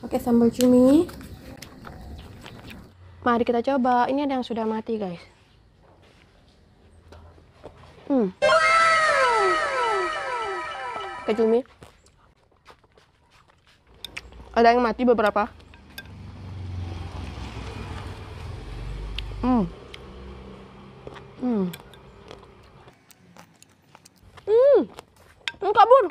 Oke sambal cumi mari kita coba ini ada yang sudah mati guys hmm pakai cumi ada yang mati beberapa hmm hmm hmm, hmm kabur